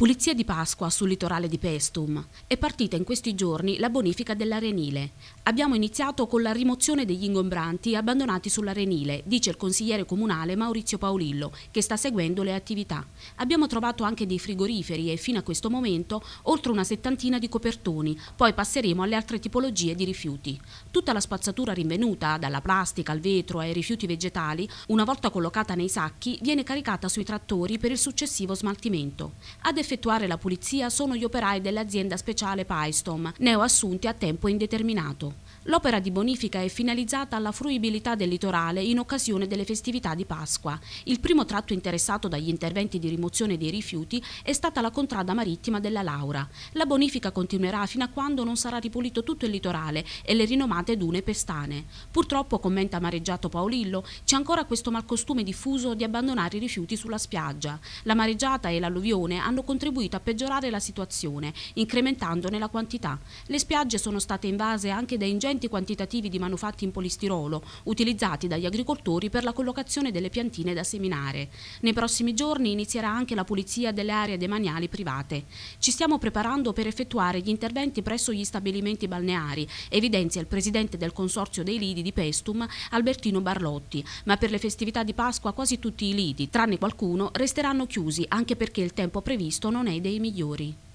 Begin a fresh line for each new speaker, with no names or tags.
Pulizia di Pasqua sul litorale di Pestum. È partita in questi giorni la bonifica dell'Arenile. Abbiamo iniziato con la rimozione degli ingombranti abbandonati sull'Arenile, dice il consigliere comunale Maurizio Paolillo, che sta seguendo le attività. Abbiamo trovato anche dei frigoriferi e fino a questo momento oltre una settantina di copertoni, poi passeremo alle altre tipologie di rifiuti. Tutta la spazzatura rinvenuta, dalla plastica al vetro ai rifiuti vegetali, una volta collocata nei sacchi, viene caricata sui trattori per il successivo smaltimento. Ad effettuare la pulizia sono gli operai dell'azienda speciale Paestom, neoassunti a tempo indeterminato. L'opera di bonifica è finalizzata alla fruibilità del litorale in occasione delle festività di Pasqua. Il primo tratto interessato dagli interventi di rimozione dei rifiuti è stata la contrada marittima della Laura. La bonifica continuerà fino a quando non sarà ripulito tutto il litorale e le rinomate dune pestane. Purtroppo, commenta mareggiato Paolillo, c'è ancora questo malcostume diffuso di abbandonare i rifiuti sulla spiaggia. La mareggiata e l'alluvione hanno contribuito a peggiorare la situazione, incrementandone la quantità. Le spiagge sono state invase anche da ingegneri ingenti quantitativi di manufatti in polistirolo utilizzati dagli agricoltori per la collocazione delle piantine da seminare. Nei prossimi giorni inizierà anche la pulizia delle aree demaniali private. Ci stiamo preparando per effettuare gli interventi presso gli stabilimenti balneari, evidenzia il presidente del Consorzio dei Lidi di Pestum, Albertino Barlotti, ma per le festività di Pasqua quasi tutti i lidi, tranne qualcuno, resteranno chiusi anche perché il tempo previsto non è dei migliori.